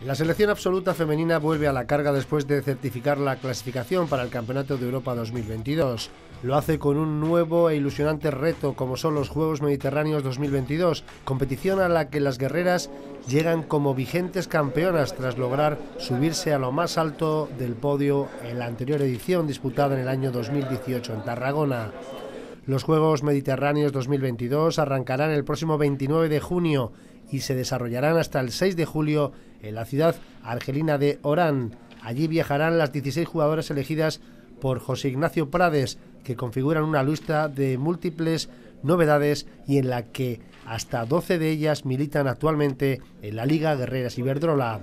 La selección absoluta femenina vuelve a la carga después de certificar la clasificación para el Campeonato de Europa 2022. Lo hace con un nuevo e ilusionante reto como son los Juegos Mediterráneos 2022, competición a la que las guerreras llegan como vigentes campeonas tras lograr subirse a lo más alto del podio en la anterior edición disputada en el año 2018 en Tarragona. Los Juegos Mediterráneos 2022 arrancarán el próximo 29 de junio y se desarrollarán hasta el 6 de julio en la ciudad argelina de Orán. Allí viajarán las 16 jugadoras elegidas por José Ignacio Prades, que configuran una lista de múltiples novedades y en la que hasta 12 de ellas militan actualmente en la Liga Guerreras Iberdrola.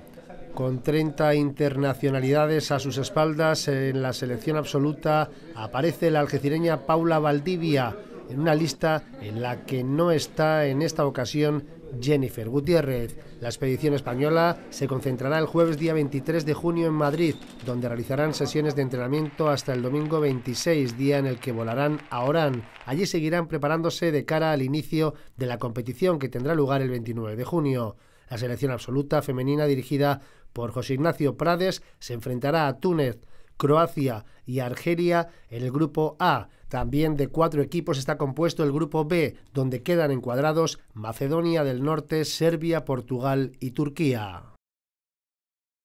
Con 30 internacionalidades a sus espaldas en la selección absoluta, aparece la algecireña Paula Valdivia en una lista en la que no está en esta ocasión Jennifer Gutiérrez. La expedición española se concentrará el jueves día 23 de junio en Madrid, donde realizarán sesiones de entrenamiento hasta el domingo 26, día en el que volarán a Orán. Allí seguirán preparándose de cara al inicio de la competición que tendrá lugar el 29 de junio. La selección absoluta femenina dirigida por José Ignacio Prades se enfrentará a Túnez, Croacia y Argelia en el grupo A. También de cuatro equipos está compuesto el grupo B, donde quedan encuadrados Macedonia del Norte, Serbia, Portugal y Turquía.